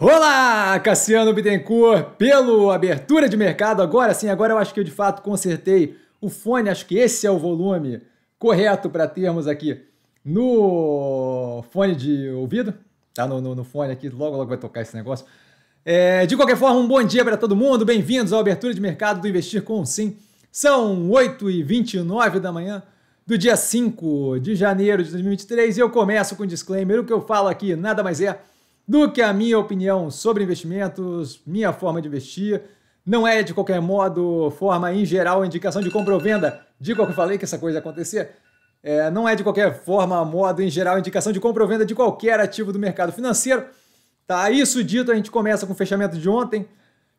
Olá, Cassiano Bittencourt, pelo abertura de mercado. Agora sim, agora eu acho que eu de fato consertei o fone, acho que esse é o volume correto para termos aqui no fone de ouvido. Tá no, no, no, fone aqui, logo logo vai tocar esse negócio. É, de qualquer forma, um bom dia para todo mundo, bem-vindos à abertura de mercado do Investir com Sim. São 8h29 da manhã do dia 5 de janeiro de 2023 e eu começo com um disclaimer: o que eu falo aqui nada mais é do que a minha opinião sobre investimentos, minha forma de investir. Não é, de qualquer modo, forma em geral, indicação de compra ou venda. Digo o que eu falei que essa coisa ia acontecer. É, não é, de qualquer forma, modo em geral, indicação de compra ou venda de qualquer ativo do mercado financeiro. Tá, isso dito, a gente começa com o fechamento de ontem.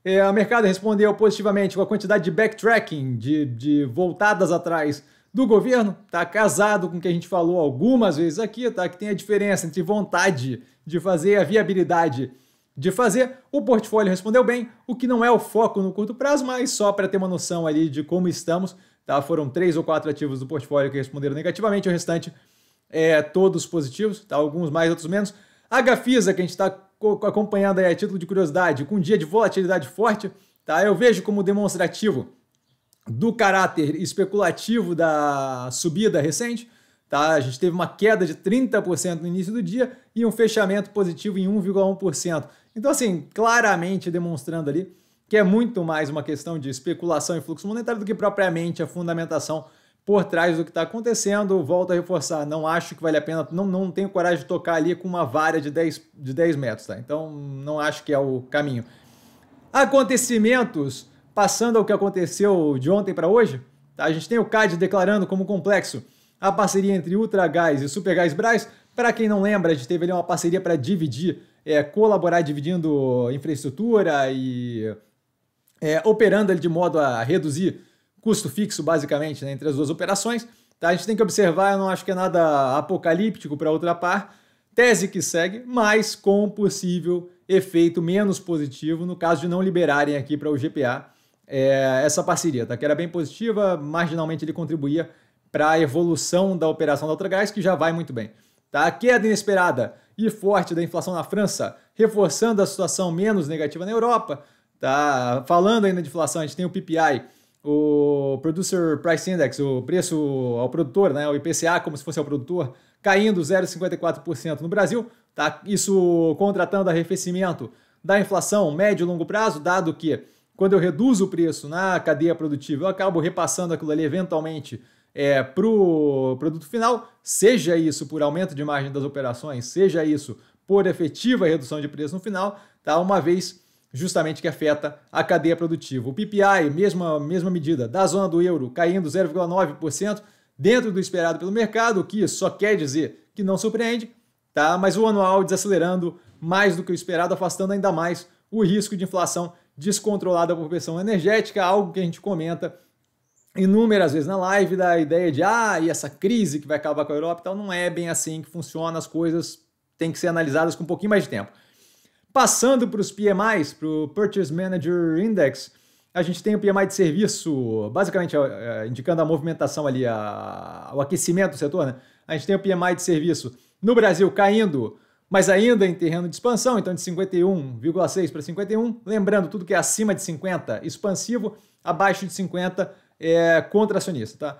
É, o mercado respondeu positivamente com a quantidade de backtracking, de, de voltadas atrás do governo está casado com o que a gente falou algumas vezes aqui, tá? Que tem a diferença entre vontade de fazer e a viabilidade de fazer. O portfólio respondeu bem, o que não é o foco no curto prazo, mas só para ter uma noção ali de como estamos, tá? Foram três ou quatro ativos do portfólio que responderam negativamente, o restante é todos positivos, tá? Alguns mais, outros menos. A Gafisa, que a gente está acompanhando aí a título de curiosidade, com um dia de volatilidade forte, tá? Eu vejo como demonstrativo do caráter especulativo da subida recente. Tá? A gente teve uma queda de 30% no início do dia e um fechamento positivo em 1,1%. Então, assim, claramente demonstrando ali que é muito mais uma questão de especulação e fluxo monetário do que propriamente a fundamentação por trás do que está acontecendo. Volto a reforçar, não acho que vale a pena, não, não tenho coragem de tocar ali com uma vara de 10, de 10 metros, tá? Então não acho que é o caminho. Acontecimentos Passando ao que aconteceu de ontem para hoje, tá? a gente tem o CAD declarando como complexo a parceria entre Ultragás e Supergás Brás. Para quem não lembra, a gente teve ali uma parceria para dividir, é, colaborar dividindo infraestrutura e é, operando de modo a reduzir custo fixo, basicamente, né, entre as duas operações. Tá? A gente tem que observar, eu não acho que é nada apocalíptico para outra par, tese que segue, mas com possível efeito menos positivo no caso de não liberarem aqui para o GPA é, essa parceria, tá? que era bem positiva, marginalmente ele contribuía para a evolução da operação da Ultragás, que já vai muito bem. Tá? A queda inesperada e forte da inflação na França, reforçando a situação menos negativa na Europa. Tá? Falando ainda de inflação, a gente tem o PPI, o Producer Price Index, o preço ao produtor, né? o IPCA, como se fosse ao produtor, caindo 0,54% no Brasil. Tá? Isso contratando arrefecimento da inflação médio e longo prazo, dado que quando eu reduzo o preço na cadeia produtiva, eu acabo repassando aquilo ali eventualmente é, para o produto final, seja isso por aumento de margem das operações, seja isso por efetiva redução de preço no final, tá? uma vez justamente que afeta a cadeia produtiva. O PPI, mesma, mesma medida, da zona do euro caindo 0,9%, dentro do esperado pelo mercado, o que só quer dizer que não surpreende, tá? mas o anual desacelerando mais do que o esperado, afastando ainda mais o risco de inflação descontrolada por pressão energética, algo que a gente comenta inúmeras vezes na live da ideia de ah, e essa crise que vai acabar com a Europa e tal, não é bem assim que funciona, as coisas têm que ser analisadas com um pouquinho mais de tempo. Passando para os PMIs, para o Purchase Manager Index, a gente tem o PMI de serviço, basicamente é, indicando a movimentação ali, a, o aquecimento do setor, né? A gente tem o PMI de serviço no Brasil caindo mas ainda em terreno de expansão, então de 51,6 para 51. Lembrando, tudo que é acima de 50, expansivo, abaixo de 50, é contracionista, tá?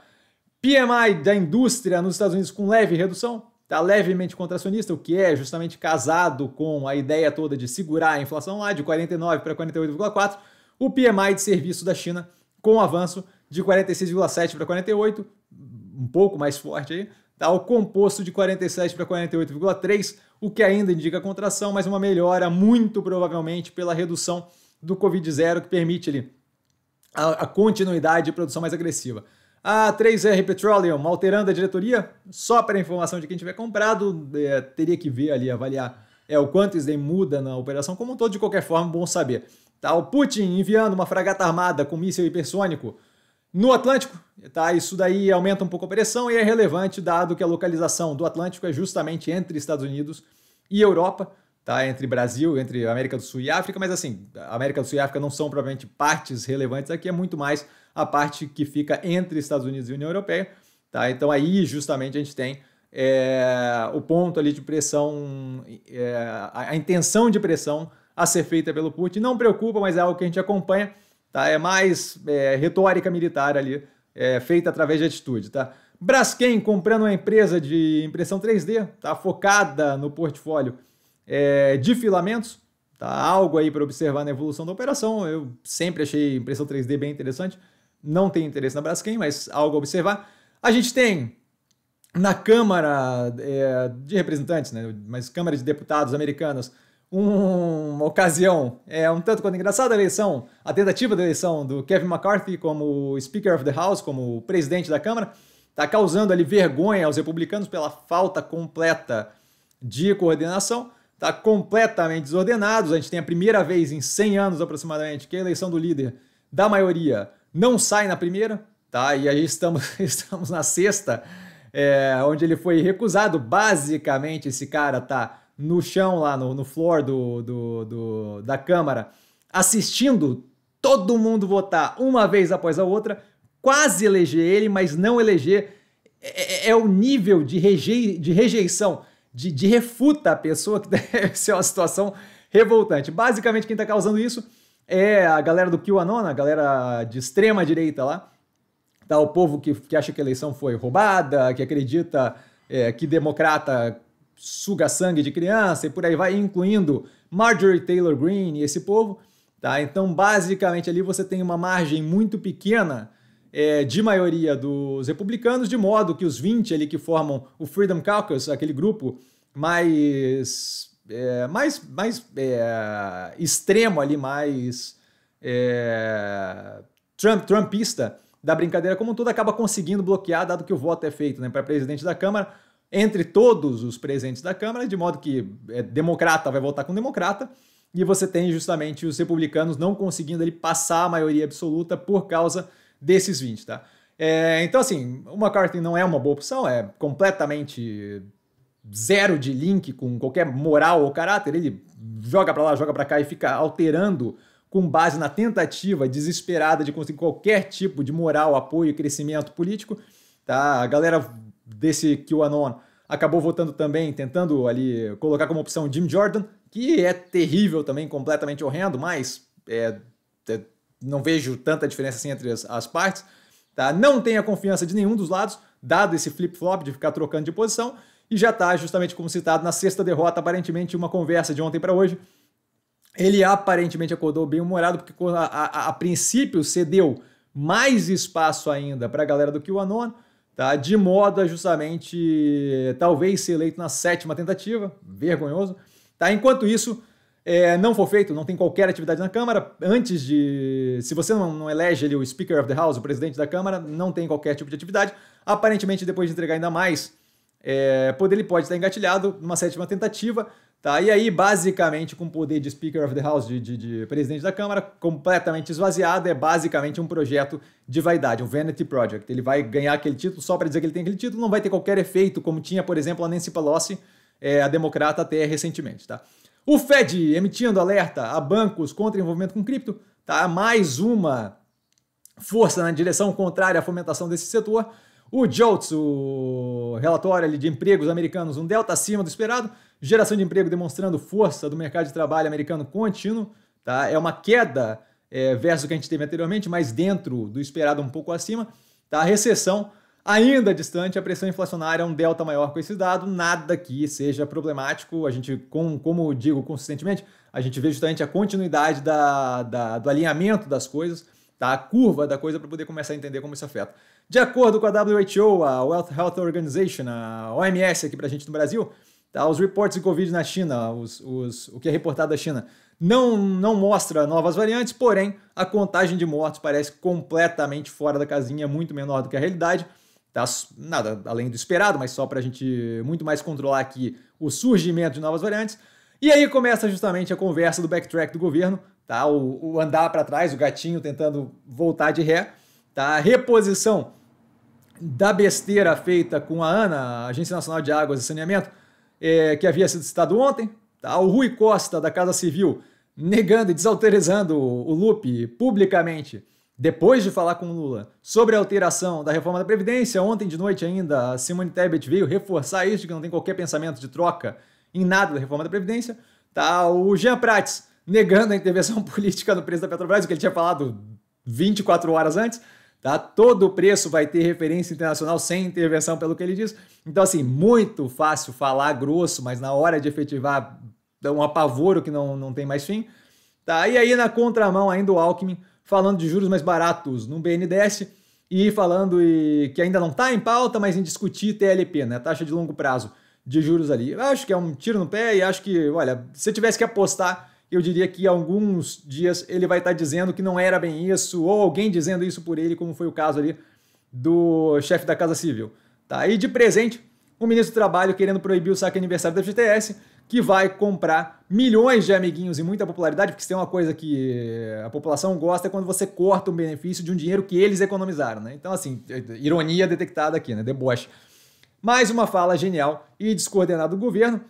PMI da indústria nos Estados Unidos com leve redução, tá levemente contracionista, o que é justamente casado com a ideia toda de segurar a inflação lá de 49 para 48,4. O PMI de serviço da China com avanço de 46,7 para 48, um pouco mais forte aí Tá? O composto de 47 para 48,3, o que ainda indica contração, mas uma melhora muito provavelmente pela redução do Covid-0, que permite ali, a, a continuidade de produção mais agressiva. A 3R Petroleum alterando a diretoria, só para informação de quem tiver comprado, é, teria que ver ali, avaliar é, o quanto isso muda na operação como um todo, de qualquer forma, bom saber. Tá? O Putin enviando uma fragata armada com míssil hipersônico no Atlântico, tá? Isso daí aumenta um pouco a pressão e é relevante dado que a localização do Atlântico é justamente entre Estados Unidos e Europa, tá? Entre Brasil, entre América do Sul e África, mas assim, América do Sul e África não são provavelmente partes relevantes aqui, é muito mais a parte que fica entre Estados Unidos e União Europeia, tá? Então aí justamente a gente tem é, o ponto ali de pressão, é, a intenção de pressão a ser feita pelo Putin. Não preocupa, mas é algo que a gente acompanha. Tá? É mais é, retórica militar ali, é, feita através de atitude. Tá? Braskem comprando uma empresa de impressão 3D, tá? focada no portfólio é, de filamentos. Tá? Algo aí para observar na evolução da operação. Eu sempre achei impressão 3D bem interessante. Não tem interesse na Braskem, mas algo a observar. A gente tem na Câmara é, de Representantes, né? mas Câmara de Deputados americanas, uma ocasião, é um tanto quanto engraçada a eleição, a tentativa da eleição do Kevin McCarthy como Speaker of the House, como presidente da Câmara, está causando ali vergonha aos republicanos pela falta completa de coordenação, está completamente desordenados. A gente tem a primeira vez em 100 anos aproximadamente que a eleição do líder da maioria não sai na primeira, tá? E aí estamos, estamos na sexta, é, onde ele foi recusado. Basicamente, esse cara tá no chão lá, no, no floor do, do, do, da Câmara, assistindo todo mundo votar uma vez após a outra, quase eleger ele, mas não eleger. É, é, é o nível de, rejei, de rejeição, de, de refuta a pessoa, que deve ser uma situação revoltante. Basicamente, quem está causando isso é a galera do QAnon, a galera de extrema direita lá. Tá, o povo que, que acha que a eleição foi roubada, que acredita é, que democrata suga sangue de criança e por aí vai, incluindo Marjorie Taylor Greene e esse povo. Tá? Então, basicamente, ali você tem uma margem muito pequena é, de maioria dos republicanos, de modo que os 20 ali que formam o Freedom Caucus, aquele grupo mais, é, mais, mais é, extremo ali, mais é, Trump, trumpista da brincadeira como um todo, acaba conseguindo bloquear, dado que o voto é feito né, para presidente da Câmara, entre todos os presentes da Câmara, de modo que é, democrata vai votar com democrata, e você tem justamente os republicanos não conseguindo ele passar a maioria absoluta por causa desses 20, tá? É, então, assim, o McCarthy não é uma boa opção, é completamente zero de link com qualquer moral ou caráter, ele joga para lá, joga para cá e fica alterando com base na tentativa desesperada de conseguir qualquer tipo de moral, apoio e crescimento político, tá? A galera desse QAnon acabou votando também, tentando ali colocar como opção Jim Jordan, que é terrível também, completamente horrendo, mas é, é, não vejo tanta diferença assim entre as, as partes. Tá? Não tem a confiança de nenhum dos lados, dado esse flip-flop de ficar trocando de posição, e já está justamente como citado na sexta derrota, aparentemente uma conversa de ontem para hoje. Ele aparentemente acordou bem humorado, porque a, a, a princípio cedeu mais espaço ainda para a galera do que o Anon, tá? de modo a justamente talvez ser eleito na sétima tentativa, vergonhoso. Tá? Enquanto isso é, não for feito, não tem qualquer atividade na Câmara, antes de. Se você não, não elege ali o Speaker of the House, o presidente da Câmara, não tem qualquer tipo de atividade. Aparentemente, depois de entregar ainda mais é, poder ele pode estar engatilhado numa sétima tentativa, Tá? E aí, basicamente, com o poder de Speaker of the House, de, de, de presidente da Câmara, completamente esvaziado, é basicamente um projeto de vaidade, um vanity project. Ele vai ganhar aquele título só para dizer que ele tem aquele título, não vai ter qualquer efeito, como tinha, por exemplo, a Nancy Pelosi, é, a democrata, até recentemente. Tá? O Fed emitindo alerta a bancos contra envolvimento com cripto, tá? mais uma força na direção contrária à fomentação desse setor. O JOLTS, o relatório de empregos americanos, um delta acima do esperado, Geração de emprego demonstrando força do mercado de trabalho americano contínuo, tá? É uma queda é, versus o que a gente teve anteriormente, mas dentro do esperado um pouco acima, tá? A recessão ainda distante, a pressão inflacionária é um delta maior com esse dado, nada que seja problemático. A gente, com, como digo consistentemente, a gente vê justamente a continuidade da, da, do alinhamento das coisas, tá? a curva da coisa para poder começar a entender como isso afeta. De acordo com a WHO, a World Health Organization, a OMS aqui para a gente no Brasil, Tá? Os reportes de Covid na China, os, os, o que é reportado da China, não, não mostra novas variantes, porém a contagem de mortos parece completamente fora da casinha, muito menor do que a realidade. Tá, nada além do esperado, mas só para a gente muito mais controlar aqui o surgimento de novas variantes. E aí começa justamente a conversa do backtrack do governo, tá? O, o andar para trás, o gatinho tentando voltar de ré, tá? A reposição da besteira feita com a ANA, a Agência Nacional de Águas e Saneamento, é, que havia sido citado ontem, tá? o Rui Costa, da Casa Civil, negando e desautorizando o, Lupe publicamente, depois de falar com o Lula sobre a alteração da reforma da Previdência. Ontem de noite ainda, a Simone Tebet veio reforçar isso, que não tem qualquer pensamento de troca em nada da reforma da Previdência. Tá? O Jean Prates negando a intervenção política no preço da Petrobras, o que ele tinha falado 24 horas antes. Tá? Todo o preço vai ter referência internacional sem intervenção, pelo que ele diz. Então, assim, muito fácil falar grosso, mas na hora de efetivar dá um apavoro que não, não tem mais fim. Tá? E aí, na contramão, ainda o Alckmin falando de juros mais baratos no BNDES e falando e, que ainda não está em pauta, mas em discutir TLP, né? Taxa de longo prazo de juros ali. Eu acho que é um tiro no pé e acho que, olha, se eu tivesse que apostar eu diria que alguns dias ele vai estar dizendo que não era bem isso, ou alguém dizendo isso por ele, como foi o caso ali do chefe da Casa Civil. Tá? E de presente, o ministro do Trabalho querendo proibir o saque aniversário da FGTS, que vai comprar milhões de amiguinhos e muita popularidade, porque se tem é uma coisa que a população gosta é quando você corta um benefício de um dinheiro que eles economizaram. Né? Então, assim, ironia detectada aqui, né? deboche. Mais uma fala genial e descoordenada do governo.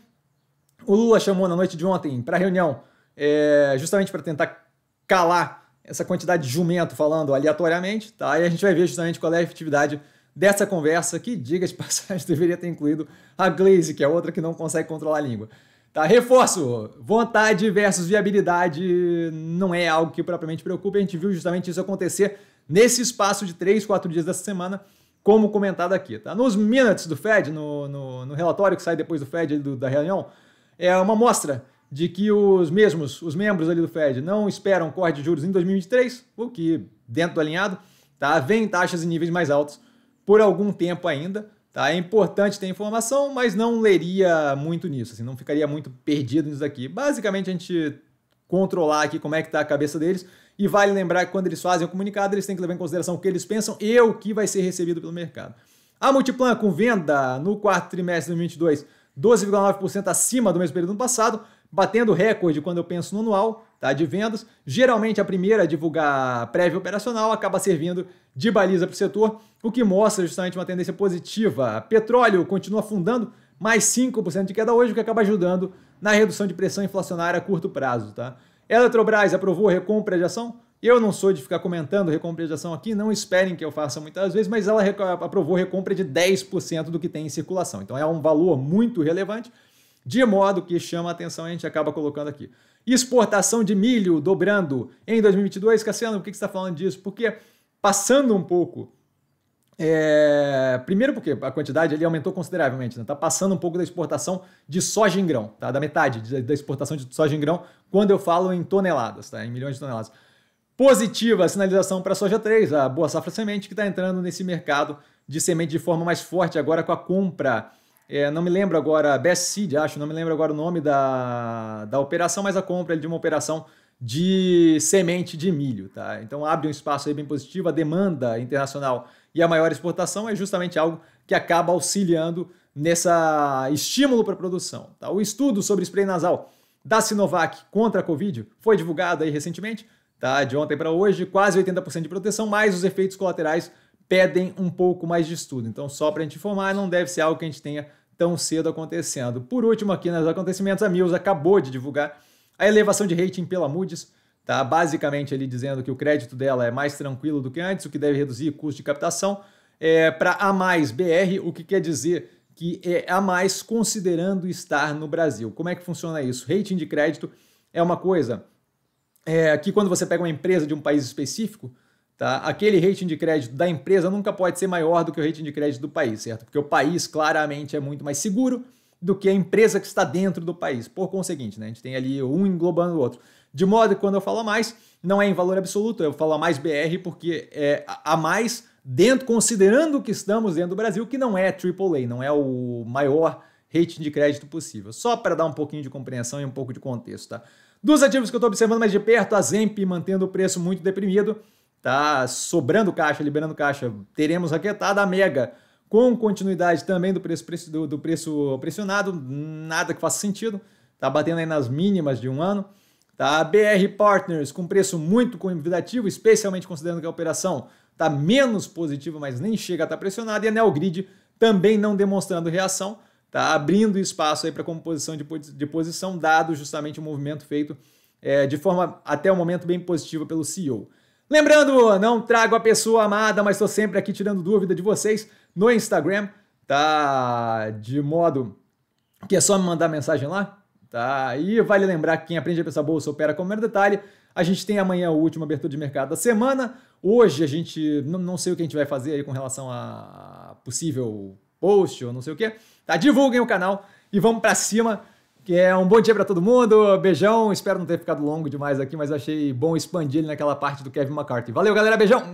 O Lula chamou na noite de ontem para reunião é, justamente para tentar calar essa quantidade de jumento falando aleatoriamente, tá? E a gente vai ver justamente qual é a efetividade dessa conversa, que, diga de passagem, deveria ter incluído a Glaze, que é outra que não consegue controlar a língua. Tá, reforço, vontade versus viabilidade não é algo que propriamente preocupa, a gente viu justamente isso acontecer nesse espaço de 3, 4 dias dessa semana, como comentado aqui. Tá? Nos minutes do Fed, no, no, no relatório que sai depois do Fed do, da reunião, é uma amostra de que os mesmos, os membros ali do Fed, não esperam corte de juros em 2023, o que dentro do alinhado, tá? Vem taxas e níveis mais altos por algum tempo ainda, tá? É importante ter informação, mas não leria muito nisso, assim, não ficaria muito perdido nisso aqui. Basicamente a gente controlar aqui como é que está a cabeça deles e vale lembrar que quando eles fazem o comunicado, eles têm que levar em consideração o que eles pensam e o que vai ser recebido pelo mercado. A Multiplan com venda no quarto trimestre de 2022 12,9% acima do mesmo período do ano passado, batendo recorde quando eu penso no anual tá, de vendas. Geralmente a primeira a divulgar prévia operacional acaba servindo de baliza para o setor, o que mostra justamente uma tendência positiva. Petróleo continua afundando, mais 5% de queda hoje, o que acaba ajudando na redução de pressão inflacionária a curto prazo. Tá? Eletrobras aprovou recompra de ação. Eu não sou de ficar comentando recompra de ação aqui, não esperem que eu faça muitas vezes, mas ela aprovou recompra de 10% do que tem em circulação. Então é um valor muito relevante de modo que chama a atenção e a gente acaba colocando aqui. Exportação de milho dobrando em 2022. Cassiano, por que você está falando disso? Porque passando um pouco é, primeiro porque a quantidade ali aumentou consideravelmente, está né? Tá passando um pouco da exportação de soja em grão, tá? da metade da exportação de soja em grão, quando eu falo em toneladas, tá? em milhões de toneladas. Positiva a sinalização para a soja 3, a boa safra semente, que está entrando nesse mercado de semente de forma mais forte agora com a compra é, não me lembro agora, Best Seed, acho, não me lembro agora o nome da, da operação, mas a compra é de uma operação de semente de milho. Tá? Então abre um espaço aí bem positivo, a demanda internacional e a maior exportação é justamente algo que acaba auxiliando nessa estímulo para a produção. Tá? O estudo sobre spray nasal da Sinovac contra a Covid foi divulgado aí recentemente, tá? de ontem para hoje, quase 80% de proteção, mais os efeitos colaterais pedem um pouco mais de estudo. Então, só para a gente informar, não deve ser algo que a gente tenha tão cedo acontecendo. Por último, aqui nos acontecimentos, a Mills acabou de divulgar a elevação de rating pela Moody's, tá? basicamente ali dizendo que o crédito dela é mais tranquilo do que antes, o que deve reduzir custo de captação, é, para A+, BR, o que quer dizer que é A+, considerando estar no Brasil. Como é que funciona isso? Rating de crédito é uma coisa é, que quando você pega uma empresa de um país específico, Tá? Aquele rating de crédito da empresa nunca pode ser maior do que o rating de crédito do país, certo? Porque o país claramente é muito mais seguro do que a empresa que está dentro do país. Por conseguinte, né? a gente tem ali um englobando o outro. De modo que quando eu falo a mais, não é em valor absoluto, eu falo a mais BR porque é a mais dentro, considerando que estamos dentro do Brasil, que não é AAA, não é o maior rating de crédito possível. Só para dar um pouquinho de compreensão e um pouco de contexto, tá? Dos ativos que eu estou observando mais de perto, a Zemp mantendo o preço muito deprimido, tá sobrando caixa, liberando caixa, teremos raquetada a Mega com continuidade também do preço, preço do, do, preço pressionado, nada que faça sentido, tá batendo aí nas mínimas de um ano. Tá, BR Partners com preço muito convidativo, especialmente considerando que a operação tá menos positiva, mas nem chega a estar tá pressionada, e a Neogrid também não demonstrando reação, tá abrindo espaço aí para composição de, de posição, dado justamente o movimento feito é, de forma até o momento bem positiva pelo CEO. Lembrando, não trago a pessoa amada, mas estou sempre aqui tirando dúvida de vocês no Instagram, tá? De modo que é só me mandar mensagem lá, tá? E vale lembrar que quem aprende a pensar bolsa opera com o menor detalhe. A gente tem amanhã a última abertura de mercado da semana. Hoje a gente não sei o que a gente vai fazer aí com relação a possível post ou não sei o que. Tá? Divulguem o canal e vamos para cima. Que é um bom dia para todo mundo. Beijão. Espero não ter ficado longo demais aqui, mas achei bom expandir ele naquela parte do Kevin McCarthy. Valeu, galera. Beijão.